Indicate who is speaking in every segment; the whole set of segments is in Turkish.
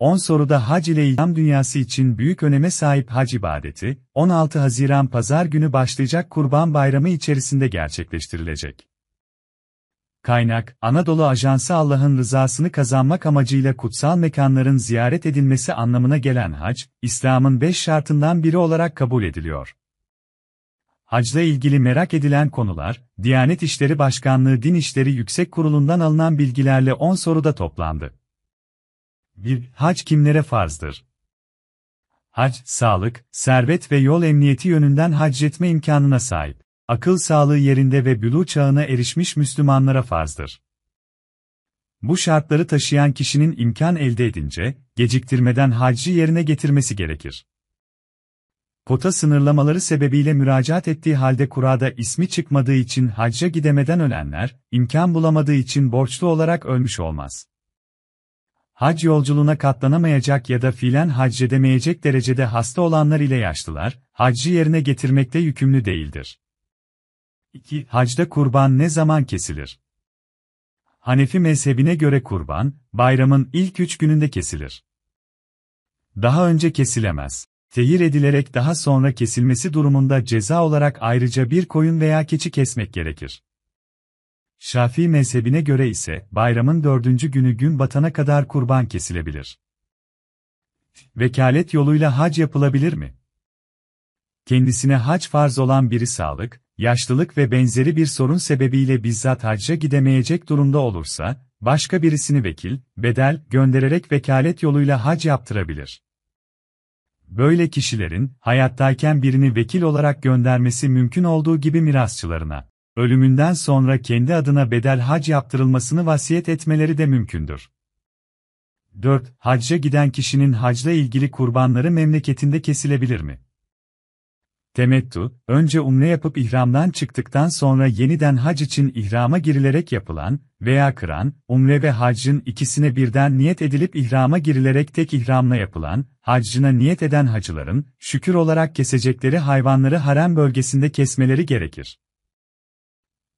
Speaker 1: 10 soruda hac ile İslam dünyası için büyük öneme sahip hac ibadeti, 16 Haziran Pazar günü başlayacak Kurban Bayramı içerisinde gerçekleştirilecek. Kaynak, Anadolu Ajansı Allah'ın rızasını kazanmak amacıyla kutsal mekanların ziyaret edilmesi anlamına gelen hac, İslam'ın beş şartından biri olarak kabul ediliyor. Hacla ilgili merak edilen konular, Diyanet İşleri Başkanlığı Din İşleri Yüksek Kurulu'ndan alınan bilgilerle 10 soruda toplandı. 1. Hac kimlere farzdır? Hac, sağlık, servet ve yol emniyeti yönünden hacretme imkanına sahip, akıl sağlığı yerinde ve bülü çağına erişmiş Müslümanlara farzdır. Bu şartları taşıyan kişinin imkan elde edince, geciktirmeden hacci yerine getirmesi gerekir. Kota sınırlamaları sebebiyle müracaat ettiği halde kurada ismi çıkmadığı için hacca gidemeden ölenler, imkan bulamadığı için borçlu olarak ölmüş olmaz hac yolculuğuna katlanamayacak ya da fiilen haccedemeyecek derecede hasta olanlar ile yaşlılar, haccı yerine getirmekte yükümlü değildir. 2. Hacda kurban ne zaman kesilir? Hanefi mezhebine göre kurban, bayramın ilk üç gününde kesilir. Daha önce kesilemez. Tehir edilerek daha sonra kesilmesi durumunda ceza olarak ayrıca bir koyun veya keçi kesmek gerekir. Şafii mezhebine göre ise bayramın dördüncü günü gün batana kadar kurban kesilebilir. Vekalet yoluyla hac yapılabilir mi? Kendisine hac farz olan biri sağlık, yaşlılık ve benzeri bir sorun sebebiyle bizzat hacca gidemeyecek durumda olursa, başka birisini vekil, bedel göndererek vekalet yoluyla hac yaptırabilir. Böyle kişilerin, hayattayken birini vekil olarak göndermesi mümkün olduğu gibi mirasçılarına ölümünden sonra kendi adına bedel hac yaptırılmasını vasiyet etmeleri de mümkündür. 4. Hacca giden kişinin hacla ilgili kurbanları memleketinde kesilebilir mi? Temettu, önce umre yapıp ihramdan çıktıktan sonra yeniden hac için ihrama girilerek yapılan veya kıran, umre ve hacın ikisine birden niyet edilip ihrama girilerek tek ihramla yapılan, haccına niyet eden hacıların, şükür olarak kesecekleri hayvanları harem bölgesinde kesmeleri gerekir.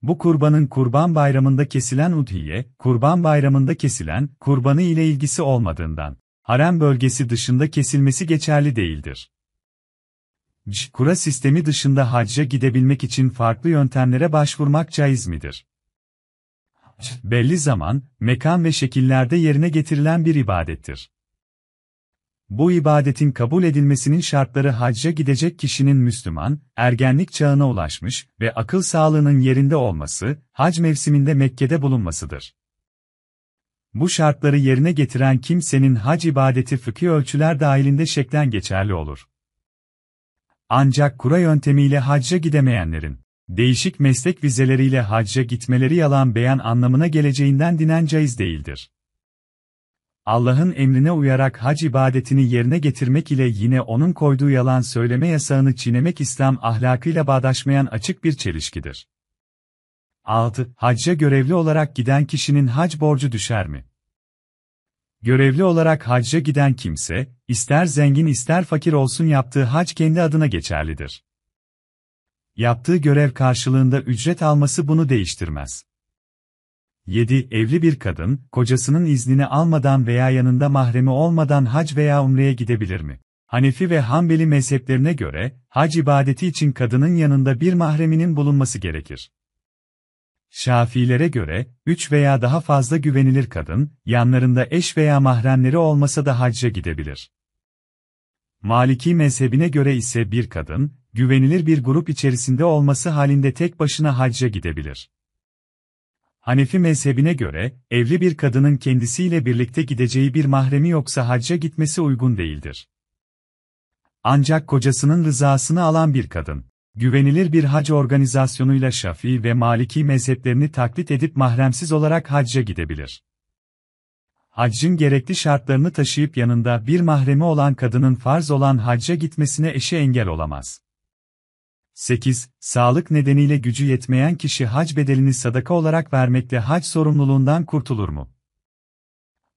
Speaker 1: Bu kurbanın kurban bayramında kesilen udhiye, kurban bayramında kesilen, kurbanı ile ilgisi olmadığından, harem bölgesi dışında kesilmesi geçerli değildir. C. Kura sistemi dışında hacca gidebilmek için farklı yöntemlere başvurmak caiz midir? Belli zaman, mekan ve şekillerde yerine getirilen bir ibadettir. Bu ibadetin kabul edilmesinin şartları hacca gidecek kişinin Müslüman, ergenlik çağına ulaşmış ve akıl sağlığının yerinde olması, hac mevsiminde Mekke'de bulunmasıdır. Bu şartları yerine getiren kimsenin hac ibadeti fıkhi ölçüler dahilinde şeklen geçerli olur. Ancak kura yöntemiyle hacca gidemeyenlerin, değişik meslek vizeleriyle hacca gitmeleri yalan beyan anlamına geleceğinden dinen caiz değildir. Allah'ın emrine uyarak hac ibadetini yerine getirmek ile yine onun koyduğu yalan söyleme yasağını çiğnemek İslam ahlakıyla bağdaşmayan açık bir çelişkidir. 6. Hacca görevli olarak giden kişinin hac borcu düşer mi? Görevli olarak hacca giden kimse, ister zengin ister fakir olsun yaptığı hac kendi adına geçerlidir. Yaptığı görev karşılığında ücret alması bunu değiştirmez. 7. Evli bir kadın, kocasının iznini almadan veya yanında mahremi olmadan hac veya umreye gidebilir mi? Hanefi ve Hanbeli mezheplerine göre, hac ibadeti için kadının yanında bir mahreminin bulunması gerekir. Şafilere göre, üç veya daha fazla güvenilir kadın, yanlarında eş veya mahremleri olmasa da hacca gidebilir. Maliki mezhebine göre ise bir kadın, güvenilir bir grup içerisinde olması halinde tek başına hacca gidebilir. Hanefi mezhebine göre, evli bir kadının kendisiyle birlikte gideceği bir mahremi yoksa hacca gitmesi uygun değildir. Ancak kocasının rızasını alan bir kadın, güvenilir bir hac organizasyonuyla şafi ve Maliki mezheplerini taklit edip mahremsiz olarak hacca gidebilir. Haccın gerekli şartlarını taşıyıp yanında bir mahremi olan kadının farz olan hacca gitmesine eşi engel olamaz. 8. Sağlık nedeniyle gücü yetmeyen kişi hac bedelini sadaka olarak vermekle hac sorumluluğundan kurtulur mu?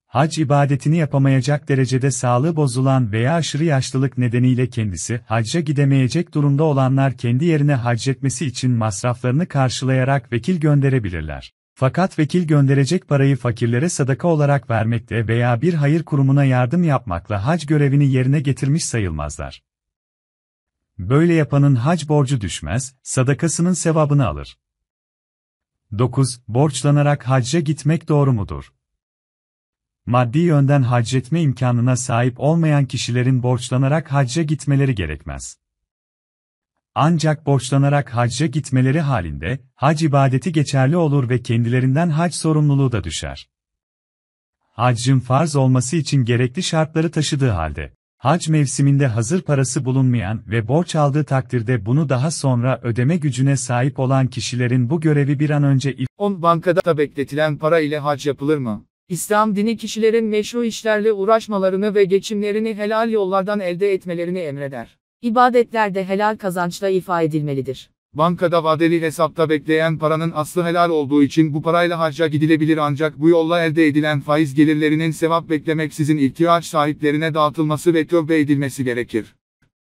Speaker 1: Hac ibadetini yapamayacak derecede sağlığı bozulan veya aşırı yaşlılık nedeniyle kendisi hacca gidemeyecek durumda olanlar kendi yerine hac etmesi için masraflarını karşılayarak vekil gönderebilirler. Fakat vekil gönderecek parayı fakirlere sadaka olarak vermekle veya bir hayır kurumuna yardım yapmakla hac görevini yerine getirmiş sayılmazlar. Böyle yapanın hac borcu düşmez, sadakasının sevabını alır. 9. Borçlanarak hacca gitmek doğru mudur? Maddi yönden hac etme imkanına sahip olmayan kişilerin borçlanarak hacca gitmeleri gerekmez. Ancak borçlanarak hacca gitmeleri halinde, hac ibadeti geçerli olur ve kendilerinden hac sorumluluğu da düşer. Haccın farz olması için gerekli şartları taşıdığı halde, hac mevsiminde hazır parası bulunmayan ve borç aldığı takdirde bunu daha sonra ödeme gücüne sahip olan kişilerin bu görevi bir an önce 10 bankada da bekletilen para ile hac yapılır mı? İslam dini kişilerin meşru işlerle uğraşmalarını ve geçimlerini helal yollardan elde etmelerini emreder. İbadetlerde helal kazançla ifa edilmelidir. Bankada vadeli hesapta bekleyen paranın aslı helal olduğu için bu parayla hacca gidilebilir ancak bu yolla elde edilen faiz gelirlerinin sevap beklemeksizin ihtiyaç sahiplerine dağıtılması ve tövbe edilmesi gerekir.